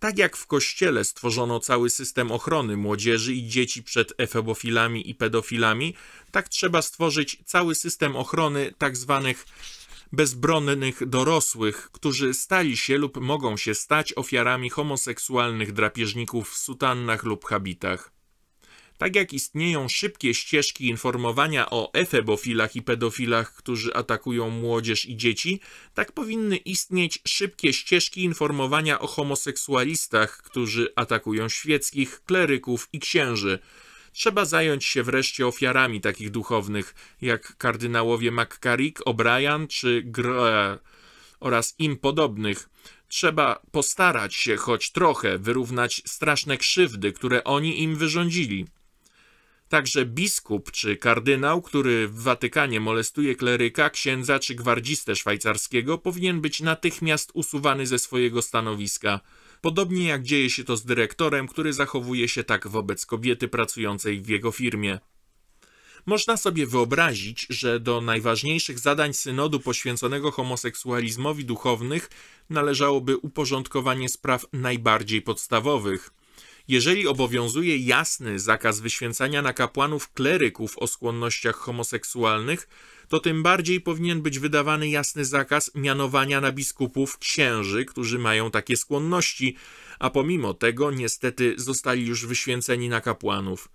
Tak jak w kościele stworzono cały system ochrony młodzieży i dzieci przed efebofilami i pedofilami, tak trzeba stworzyć cały system ochrony tzw. Tak bezbronnych dorosłych, którzy stali się lub mogą się stać ofiarami homoseksualnych drapieżników w sutannach lub habitach. Tak jak istnieją szybkie ścieżki informowania o efebofilach i pedofilach, którzy atakują młodzież i dzieci, tak powinny istnieć szybkie ścieżki informowania o homoseksualistach, którzy atakują świeckich, kleryków i księży. Trzeba zająć się wreszcie ofiarami takich duchownych, jak kardynałowie McCarrick, O'Brien czy Groe oraz im podobnych. Trzeba postarać się choć trochę wyrównać straszne krzywdy, które oni im wyrządzili. Także biskup czy kardynał, który w Watykanie molestuje kleryka, księdza czy gwardzistę szwajcarskiego, powinien być natychmiast usuwany ze swojego stanowiska. Podobnie jak dzieje się to z dyrektorem, który zachowuje się tak wobec kobiety pracującej w jego firmie. Można sobie wyobrazić, że do najważniejszych zadań synodu poświęconego homoseksualizmowi duchownych należałoby uporządkowanie spraw najbardziej podstawowych. Jeżeli obowiązuje jasny zakaz wyświęcania na kapłanów kleryków o skłonnościach homoseksualnych, to tym bardziej powinien być wydawany jasny zakaz mianowania na biskupów księży, którzy mają takie skłonności, a pomimo tego niestety zostali już wyświęceni na kapłanów.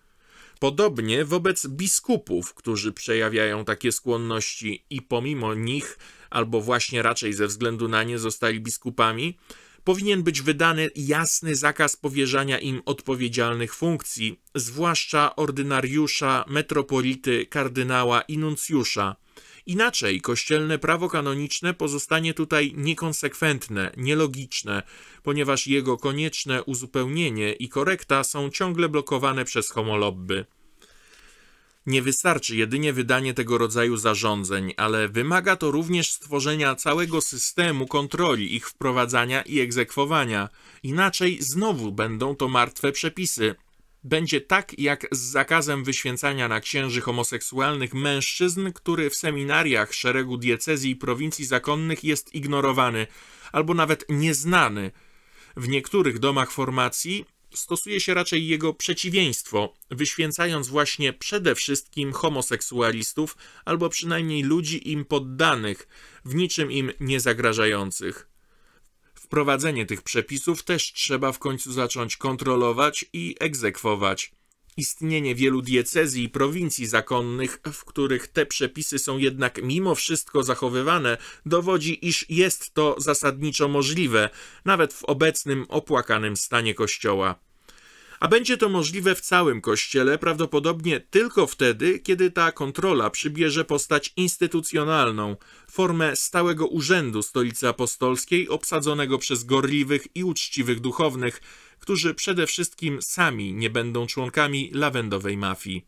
Podobnie wobec biskupów, którzy przejawiają takie skłonności i pomimo nich, albo właśnie raczej ze względu na nie zostali biskupami, powinien być wydany jasny zakaz powierzania im odpowiedzialnych funkcji, zwłaszcza ordynariusza, metropolity, kardynała i nuncjusza. Inaczej kościelne prawo kanoniczne pozostanie tutaj niekonsekwentne, nielogiczne, ponieważ jego konieczne uzupełnienie i korekta są ciągle blokowane przez homolobby. Nie wystarczy jedynie wydanie tego rodzaju zarządzeń, ale wymaga to również stworzenia całego systemu kontroli ich wprowadzania i egzekwowania. Inaczej znowu będą to martwe przepisy. Będzie tak jak z zakazem wyświęcania na księży homoseksualnych mężczyzn, który w seminariach szeregu diecezji i prowincji zakonnych jest ignorowany albo nawet nieznany. W niektórych domach formacji stosuje się raczej jego przeciwieństwo, wyświęcając właśnie przede wszystkim homoseksualistów, albo przynajmniej ludzi im poddanych, w niczym im nie zagrażających. Wprowadzenie tych przepisów też trzeba w końcu zacząć kontrolować i egzekwować. Istnienie wielu diecezji i prowincji zakonnych, w których te przepisy są jednak mimo wszystko zachowywane, dowodzi, iż jest to zasadniczo możliwe, nawet w obecnym opłakanym stanie Kościoła. A będzie to możliwe w całym Kościele, prawdopodobnie tylko wtedy, kiedy ta kontrola przybierze postać instytucjonalną, formę stałego urzędu Stolicy Apostolskiej obsadzonego przez gorliwych i uczciwych duchownych, którzy przede wszystkim sami nie będą członkami lawendowej mafii.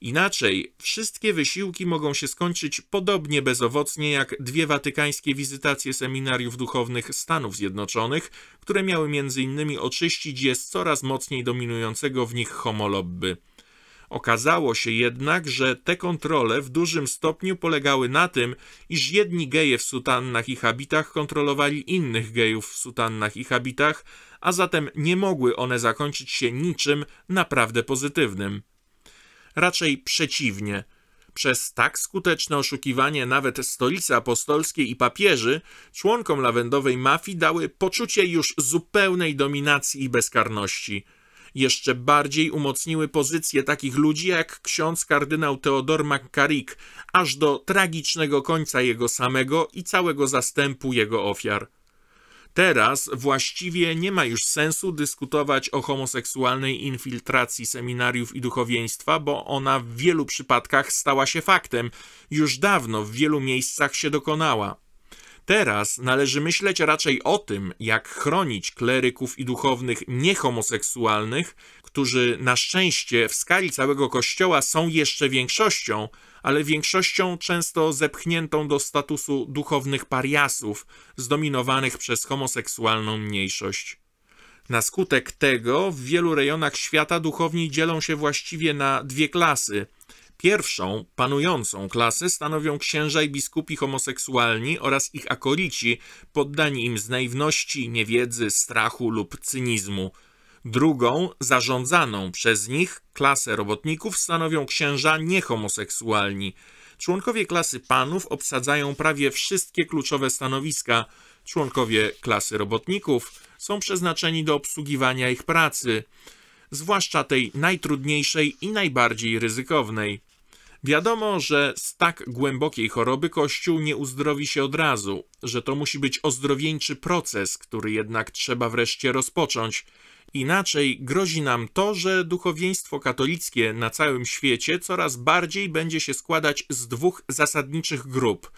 Inaczej, wszystkie wysiłki mogą się skończyć podobnie bezowocnie jak dwie watykańskie wizytacje seminariów duchownych Stanów Zjednoczonych, które miały m.in. oczyścić je z coraz mocniej dominującego w nich homolobby. Okazało się jednak, że te kontrole w dużym stopniu polegały na tym, iż jedni geje w sutannach i habitach kontrolowali innych gejów w sutannach i habitach, a zatem nie mogły one zakończyć się niczym naprawdę pozytywnym. Raczej przeciwnie. Przez tak skuteczne oszukiwanie nawet stolicy apostolskiej i papieży, członkom lawendowej mafii dały poczucie już zupełnej dominacji i bezkarności – jeszcze bardziej umocniły pozycję takich ludzi jak ksiądz kardynał Teodor McCarrick, aż do tragicznego końca jego samego i całego zastępu jego ofiar. Teraz właściwie nie ma już sensu dyskutować o homoseksualnej infiltracji seminariów i duchowieństwa, bo ona w wielu przypadkach stała się faktem. Już dawno w wielu miejscach się dokonała. Teraz należy myśleć raczej o tym, jak chronić kleryków i duchownych niehomoseksualnych, którzy na szczęście w skali całego kościoła są jeszcze większością, ale większością często zepchniętą do statusu duchownych pariasów, zdominowanych przez homoseksualną mniejszość. Na skutek tego w wielu rejonach świata duchowni dzielą się właściwie na dwie klasy – Pierwszą, panującą klasę stanowią księża i biskupi homoseksualni oraz ich akolici, poddani im z naiwności, niewiedzy, strachu lub cynizmu. Drugą, zarządzaną przez nich, klasę robotników stanowią księża niehomoseksualni. Członkowie klasy panów obsadzają prawie wszystkie kluczowe stanowiska. Członkowie klasy robotników są przeznaczeni do obsługiwania ich pracy, zwłaszcza tej najtrudniejszej i najbardziej ryzykownej. Wiadomo, że z tak głębokiej choroby Kościół nie uzdrowi się od razu, że to musi być ozdrowieńczy proces, który jednak trzeba wreszcie rozpocząć. Inaczej grozi nam to, że duchowieństwo katolickie na całym świecie coraz bardziej będzie się składać z dwóch zasadniczych grup.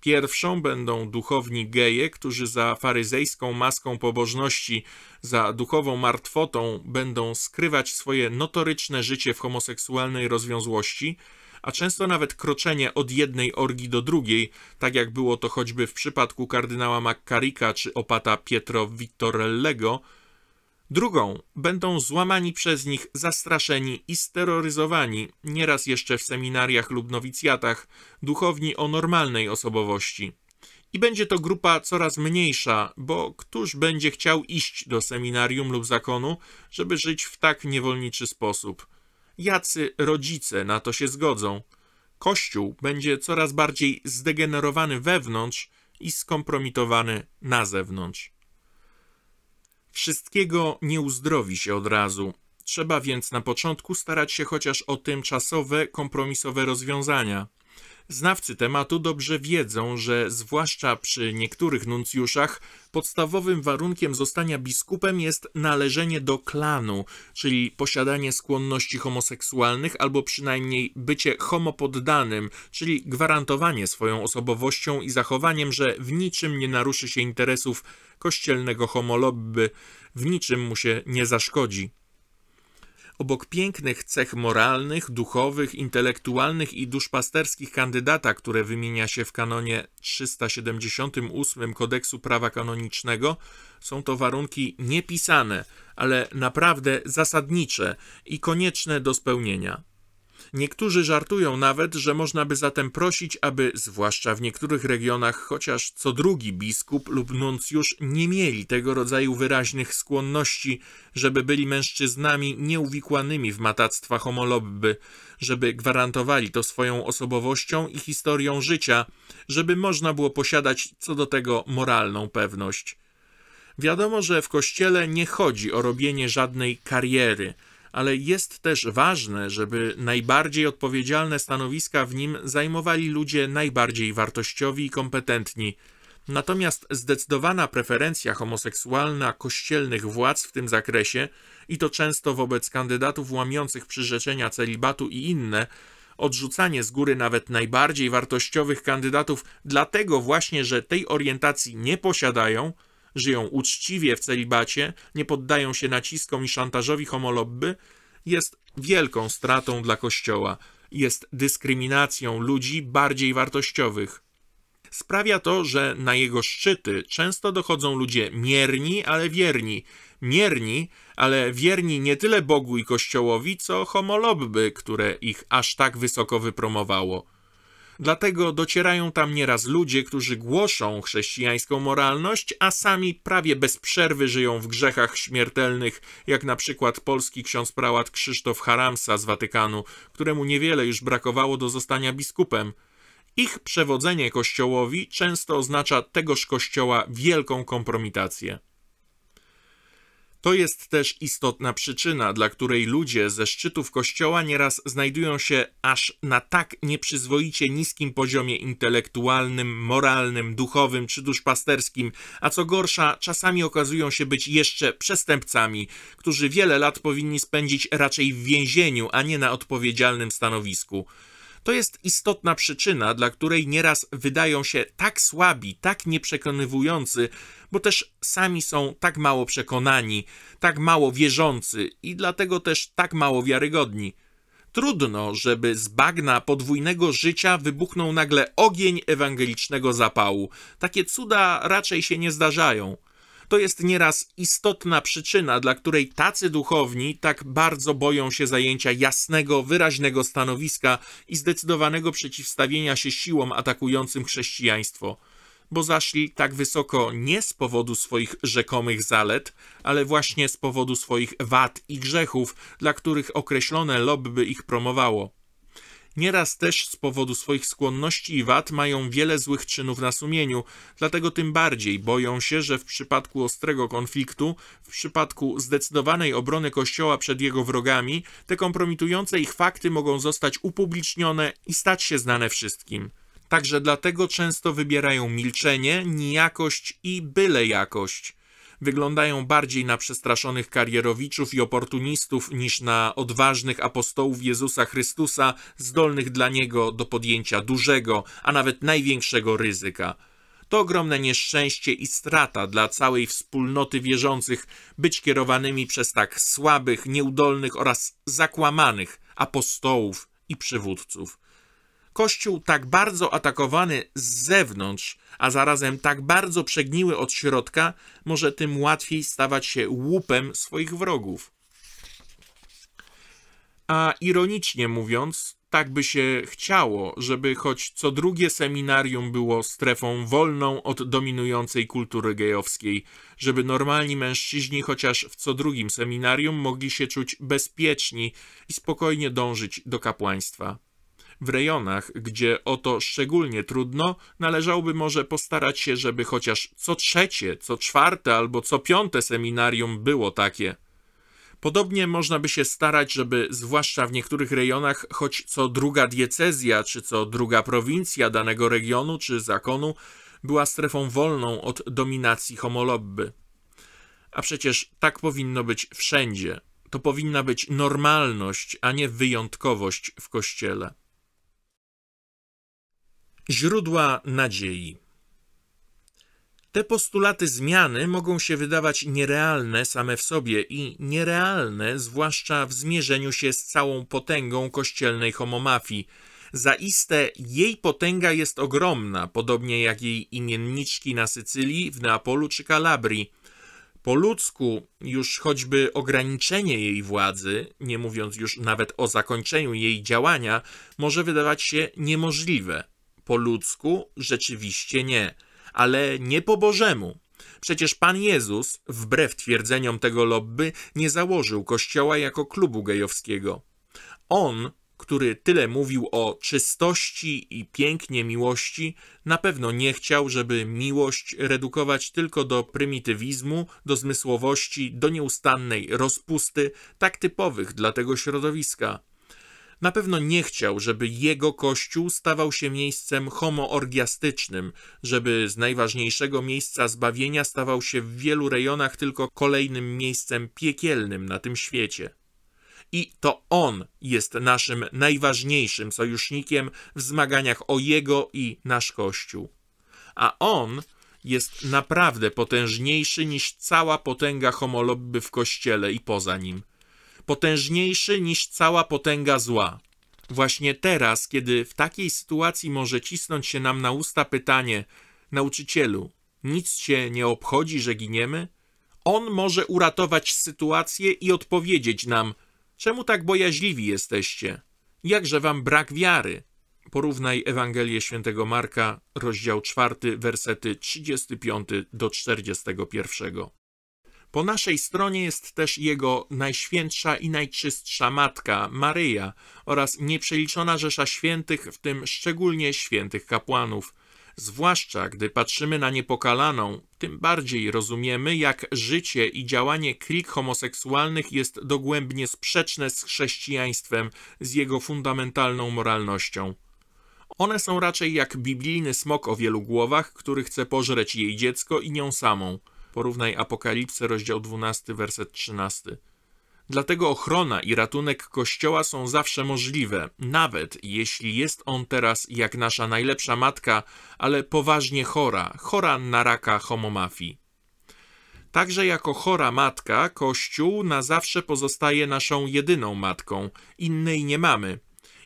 Pierwszą będą duchowni geje, którzy za faryzejską maską pobożności, za duchową martwotą będą skrywać swoje notoryczne życie w homoseksualnej rozwiązłości, a często nawet kroczenie od jednej orgi do drugiej, tak jak było to choćby w przypadku kardynała Maccarika czy opata Pietro Vittorellego, drugą będą złamani przez nich, zastraszeni i steroryzowani, nieraz jeszcze w seminariach lub nowicjatach, duchowni o normalnej osobowości. I będzie to grupa coraz mniejsza, bo któż będzie chciał iść do seminarium lub zakonu, żeby żyć w tak niewolniczy sposób? jacy rodzice na to się zgodzą. Kościół będzie coraz bardziej zdegenerowany wewnątrz i skompromitowany na zewnątrz. Wszystkiego nie uzdrowi się od razu. Trzeba więc na początku starać się chociaż o tymczasowe, kompromisowe rozwiązania – Znawcy tematu dobrze wiedzą, że zwłaszcza przy niektórych nuncjuszach podstawowym warunkiem zostania biskupem jest należenie do klanu, czyli posiadanie skłonności homoseksualnych albo przynajmniej bycie homopoddanym, czyli gwarantowanie swoją osobowością i zachowaniem, że w niczym nie naruszy się interesów kościelnego homolobby, w niczym mu się nie zaszkodzi obok pięknych cech moralnych, duchowych, intelektualnych i duszpasterskich kandydata, które wymienia się w kanonie 378 Kodeksu Prawa Kanonicznego, są to warunki niepisane, ale naprawdę zasadnicze i konieczne do spełnienia. Niektórzy żartują nawet, że można by zatem prosić, aby zwłaszcza w niektórych regionach chociaż co drugi biskup lub nuncjusz nie mieli tego rodzaju wyraźnych skłonności, żeby byli mężczyznami nieuwikłanymi w matactwa homolobby, żeby gwarantowali to swoją osobowością i historią życia, żeby można było posiadać co do tego moralną pewność. Wiadomo, że w kościele nie chodzi o robienie żadnej kariery – ale jest też ważne, żeby najbardziej odpowiedzialne stanowiska w nim zajmowali ludzie najbardziej wartościowi i kompetentni. Natomiast zdecydowana preferencja homoseksualna kościelnych władz w tym zakresie, i to często wobec kandydatów łamiących przyrzeczenia celibatu i inne, odrzucanie z góry nawet najbardziej wartościowych kandydatów, dlatego właśnie, że tej orientacji nie posiadają, żyją uczciwie w celibacie, nie poddają się naciskom i szantażowi homolobby, jest wielką stratą dla Kościoła, jest dyskryminacją ludzi bardziej wartościowych. Sprawia to, że na jego szczyty często dochodzą ludzie mierni, ale wierni, mierni, ale wierni nie tyle Bogu i Kościołowi, co homolobby, które ich aż tak wysoko wypromowało. Dlatego docierają tam nieraz ludzie, którzy głoszą chrześcijańską moralność, a sami prawie bez przerwy żyją w grzechach śmiertelnych, jak na przykład polski ksiądz prałat Krzysztof Haramsa z Watykanu, któremu niewiele już brakowało do zostania biskupem. Ich przewodzenie kościołowi często oznacza tegoż kościoła wielką kompromitację. To jest też istotna przyczyna, dla której ludzie ze szczytów kościoła nieraz znajdują się aż na tak nieprzyzwoicie niskim poziomie intelektualnym, moralnym, duchowym czy duszpasterskim, a co gorsza, czasami okazują się być jeszcze przestępcami, którzy wiele lat powinni spędzić raczej w więzieniu, a nie na odpowiedzialnym stanowisku. To jest istotna przyczyna, dla której nieraz wydają się tak słabi, tak nieprzekonywujący, bo też sami są tak mało przekonani, tak mało wierzący i dlatego też tak mało wiarygodni. Trudno, żeby z bagna podwójnego życia wybuchnął nagle ogień ewangelicznego zapału. Takie cuda raczej się nie zdarzają to jest nieraz istotna przyczyna, dla której tacy duchowni tak bardzo boją się zajęcia jasnego, wyraźnego stanowiska i zdecydowanego przeciwstawienia się siłom atakującym chrześcijaństwo bo zaszli tak wysoko nie z powodu swoich rzekomych zalet, ale właśnie z powodu swoich wad i grzechów, dla których określone lobby ich promowało nieraz też z powodu swoich skłonności i wad mają wiele złych czynów na sumieniu, dlatego tym bardziej boją się, że w przypadku ostrego konfliktu, w przypadku zdecydowanej obrony Kościoła przed jego wrogami, te kompromitujące ich fakty mogą zostać upublicznione i stać się znane wszystkim. Także dlatego często wybierają milczenie, nijakość i byle jakość wyglądają bardziej na przestraszonych karierowiczów i oportunistów niż na odważnych apostołów Jezusa Chrystusa, zdolnych dla Niego do podjęcia dużego, a nawet największego ryzyka. To ogromne nieszczęście i strata dla całej wspólnoty wierzących być kierowanymi przez tak słabych, nieudolnych oraz zakłamanych apostołów i przywódców. Kościół tak bardzo atakowany z zewnątrz, a zarazem tak bardzo przegniły od środka, może tym łatwiej stawać się łupem swoich wrogów. A ironicznie mówiąc, tak by się chciało, żeby choć co drugie seminarium było strefą wolną od dominującej kultury gejowskiej, żeby normalni mężczyźni chociaż w co drugim seminarium mogli się czuć bezpieczni i spokojnie dążyć do kapłaństwa. W rejonach, gdzie o to szczególnie trudno, należałoby może postarać się, żeby chociaż co trzecie, co czwarte albo co piąte seminarium było takie. Podobnie można by się starać, żeby zwłaszcza w niektórych rejonach choć co druga diecezja czy co druga prowincja danego regionu czy zakonu była strefą wolną od dominacji homolobby. A przecież tak powinno być wszędzie. To powinna być normalność, a nie wyjątkowość w kościele. Źródła nadziei. Te postulaty zmiany mogą się wydawać nierealne same w sobie i nierealne zwłaszcza w zmierzeniu się z całą potęgą kościelnej homomafii. Zaiste jej potęga jest ogromna, podobnie jak jej imienniczki na Sycylii, w Neapolu czy Kalabrii. Po ludzku już choćby ograniczenie jej władzy, nie mówiąc już nawet o zakończeniu jej działania, może wydawać się niemożliwe. Po ludzku rzeczywiście nie, ale nie po Bożemu. Przecież Pan Jezus, wbrew twierdzeniom tego lobby, nie założył kościoła jako klubu gejowskiego. On, który tyle mówił o czystości i pięknie miłości, na pewno nie chciał, żeby miłość redukować tylko do prymitywizmu, do zmysłowości, do nieustannej rozpusty, tak typowych dla tego środowiska. Na pewno nie chciał, żeby jego kościół stawał się miejscem homoorgiastycznym, żeby z najważniejszego miejsca zbawienia stawał się w wielu rejonach tylko kolejnym miejscem piekielnym na tym świecie. I to On jest naszym najważniejszym sojusznikiem w zmaganiach o Jego i nasz Kościół. A On jest naprawdę potężniejszy niż cała potęga homolobby w Kościele i poza nim – potężniejszy niż cała potęga zła. Właśnie teraz, kiedy w takiej sytuacji może cisnąć się nam na usta pytanie: Nauczycielu, nic cię nie obchodzi, że giniemy? On może uratować sytuację i odpowiedzieć nam: Czemu tak bojaźliwi jesteście? Jakże wam brak wiary? Porównaj Ewangelię Świętego Marka, rozdział 4, wersety 35 do 41. Po naszej stronie jest też Jego najświętsza i najczystsza Matka, Maryja, oraz nieprzeliczona rzesza świętych, w tym szczególnie świętych kapłanów. Zwłaszcza gdy patrzymy na niepokalaną, tym bardziej rozumiemy, jak życie i działanie klik homoseksualnych jest dogłębnie sprzeczne z chrześcijaństwem, z jego fundamentalną moralnością. One są raczej jak biblijny smok o wielu głowach, który chce pożreć jej dziecko i nią samą – Porównaj Apokalipsę, rozdział 12, werset 13. Dlatego ochrona i ratunek Kościoła są zawsze możliwe, nawet jeśli jest on teraz, jak nasza najlepsza matka, ale poważnie chora, chora na raka homomafii. Także jako chora matka, Kościół na zawsze pozostaje naszą jedyną matką, innej nie mamy.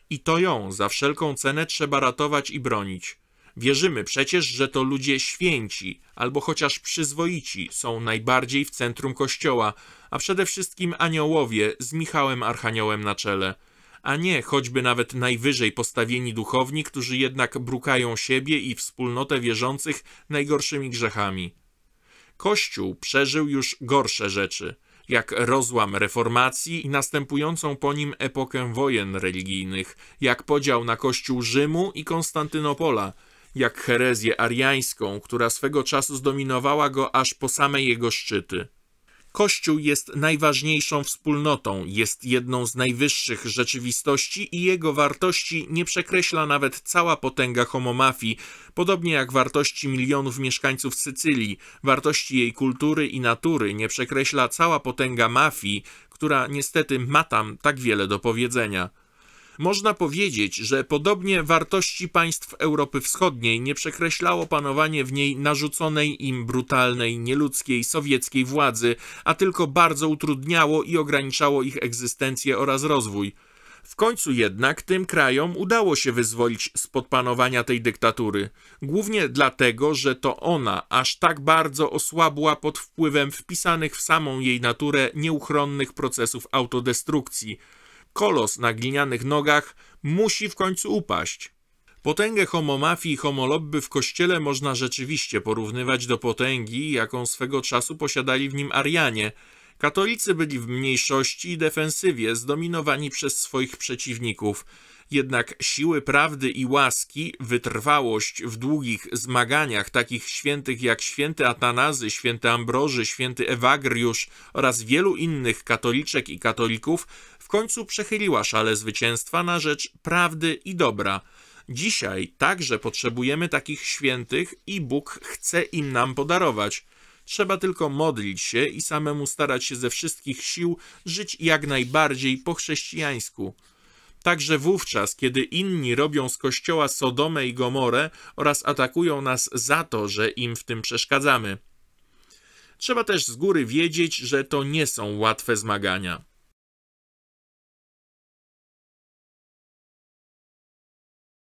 I to ją za wszelką cenę trzeba ratować i bronić. Wierzymy przecież, że to ludzie święci, albo chociaż przyzwoici, są najbardziej w centrum Kościoła, a przede wszystkim aniołowie z Michałem Archaniołem na czele. A nie choćby nawet najwyżej postawieni duchowni, którzy jednak brukają siebie i wspólnotę wierzących najgorszymi grzechami. Kościół przeżył już gorsze rzeczy, jak rozłam reformacji i następującą po nim epokę wojen religijnych, jak podział na Kościół Rzymu i Konstantynopola – jak herezję ariańską, która swego czasu zdominowała go aż po same jego szczyty. Kościół jest najważniejszą wspólnotą, jest jedną z najwyższych rzeczywistości i jego wartości nie przekreśla nawet cała potęga homomafii, podobnie jak wartości milionów mieszkańców Sycylii, wartości jej kultury i natury nie przekreśla cała potęga mafii, która niestety ma tam tak wiele do powiedzenia. Można powiedzieć, że podobnie wartości państw Europy Wschodniej nie przekreślało panowanie w niej narzuconej im brutalnej, nieludzkiej, sowieckiej władzy, a tylko bardzo utrudniało i ograniczało ich egzystencję oraz rozwój. W końcu jednak tym krajom udało się wyzwolić spod panowania tej dyktatury, głównie dlatego, że to ona aż tak bardzo osłabła pod wpływem wpisanych w samą jej naturę nieuchronnych procesów autodestrukcji kolos na glinianych nogach musi w końcu upaść. Potęgę homomafii i homolobby w kościele można rzeczywiście porównywać do potęgi, jaką swego czasu posiadali w nim Arianie. Katolicy byli w mniejszości i defensywie, zdominowani przez swoich przeciwników. Jednak siły prawdy i łaski, wytrwałość w długich zmaganiach takich świętych jak święty Atanazy, święty Ambroży, święty Ewagriusz oraz wielu innych katoliczek i katolików końcu przechyliła szale zwycięstwa na rzecz prawdy i dobra. Dzisiaj także potrzebujemy takich świętych i Bóg chce im nam podarować. Trzeba tylko modlić się i samemu starać się ze wszystkich sił żyć jak najbardziej po chrześcijańsku. Także wówczas, kiedy inni robią z kościoła Sodomę i Gomorę oraz atakują nas za to, że im w tym przeszkadzamy. Trzeba też z góry wiedzieć, że to nie są łatwe zmagania.